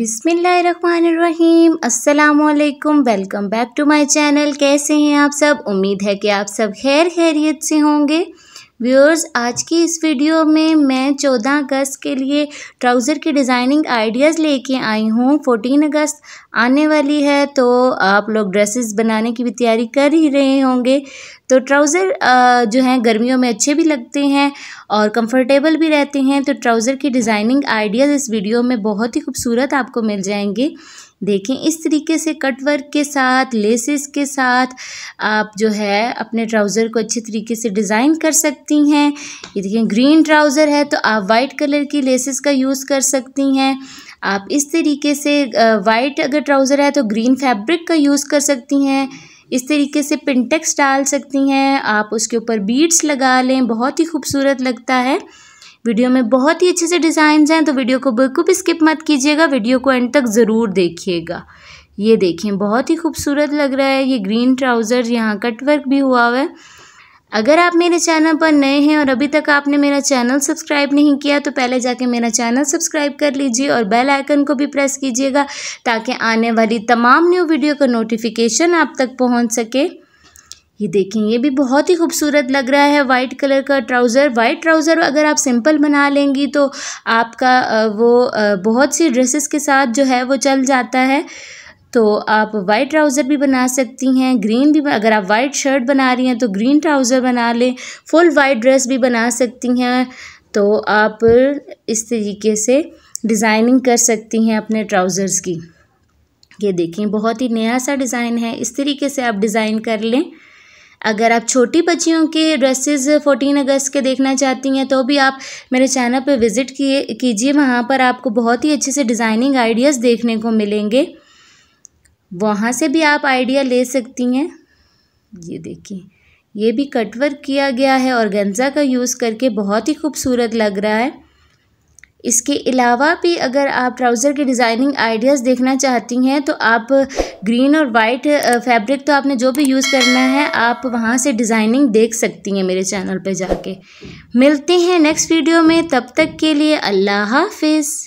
बिसमीम् अल्लाम welcome back to my channel कैसे हैं आप सब उम्मीद है कि आप सब खैर खैरियत से होंगे व्यूअर्स आज की इस वीडियो में मैं 14 अगस्त के लिए ट्राउज़र की डिज़ाइनिंग आइडियाज़ लेके आई हूँ 14 अगस्त आने वाली है तो आप लोग ड्रेसेस बनाने की भी तैयारी कर ही रहे होंगे तो ट्राउज़र जो हैं गर्मियों में अच्छे भी लगते हैं और कंफर्टेबल भी रहते हैं तो ट्राउज़र की डिज़ाइनिंग आइडियाज़ इस वीडियो में बहुत ही खूबसूरत आपको मिल जाएंगे देखें इस तरीके से कट वर्क के साथ लेसेस के साथ आप जो है अपने ट्राउज़र को अच्छे तरीके से डिज़ाइन कर सकती हैं ये देखें ग्रीन ट्राउज़र है तो आप वाइट कलर की लेसेस का यूज़ कर सकती हैं आप इस तरीके से वाइट अगर ट्राउज़र है तो ग्रीन फैब्रिक का यूज़ कर सकती हैं इस तरीके से पिनटेक्स डाल सकती हैं आप उसके ऊपर बीड्स लगा लें बहुत ही खूबसूरत लगता है वीडियो में बहुत ही अच्छे से डिज़ाइन हैं तो वीडियो को बिल्कुल भी स्किप मत कीजिएगा वीडियो को एंड तक ज़रूर देखिएगा ये देखें बहुत ही खूबसूरत लग रहा है ये ग्रीन ट्राउज़र यहाँ कटवर्क भी हुआ हुआ है अगर आप मेरे चैनल पर नए हैं और अभी तक आपने मेरा चैनल सब्सक्राइब नहीं किया तो पहले जाके मेरा चैनल सब्सक्राइब कर लीजिए और बेल आइकन को भी प्रेस कीजिएगा ताकि आने वाली तमाम न्यू वीडियो का नोटिफिकेशन आप तक पहुंच सके ये देखें ये भी बहुत ही खूबसूरत लग रहा है वाइट कलर का ट्राउज़र वाइट ट्राउज़र अगर आप सिंपल बना लेंगी तो आपका वो बहुत सी ड्रेसेस के साथ जो है वो चल जाता है तो आप वाइट ट्राउज़र भी बना सकती हैं ग्रीन भी अगर आप वाइट शर्ट बना रही हैं तो ग्रीन ट्राउज़र बना लें फुल वाइट ड्रेस भी बना सकती हैं तो आप इस तरीके से डिज़ाइनिंग कर सकती हैं अपने ट्राउज़र्स की ये देखें बहुत ही नया सा डिज़ाइन है इस तरीके से आप डिज़ाइन कर लें अगर आप छोटी बच्चियों के ड्रेसेस 14 अगस्त के देखना चाहती हैं तो भी आप मेरे चैनल पर विज़िट किए कीजिए वहाँ पर आपको बहुत ही अच्छे से डिज़ाइनिंग आइडियाज़ देखने को मिलेंगे वहाँ से भी आप आइडिया ले सकती हैं ये देखिए ये भी कटवर्क किया गया है और गंजा का यूज़ करके बहुत ही खूबसूरत लग रहा है इसके अलावा भी अगर आप ट्राउज़र के डिज़ाइनिंग आइडियाज़ देखना चाहती हैं तो आप ग्रीन और वाइट फैब्रिक तो आपने जो भी यूज़ करना है आप वहाँ से डिज़ाइनिंग देख सकती हैं मेरे चैनल पे जाके मिलते हैं नेक्स्ट वीडियो में तब तक के लिए अल्लाह हाफिज़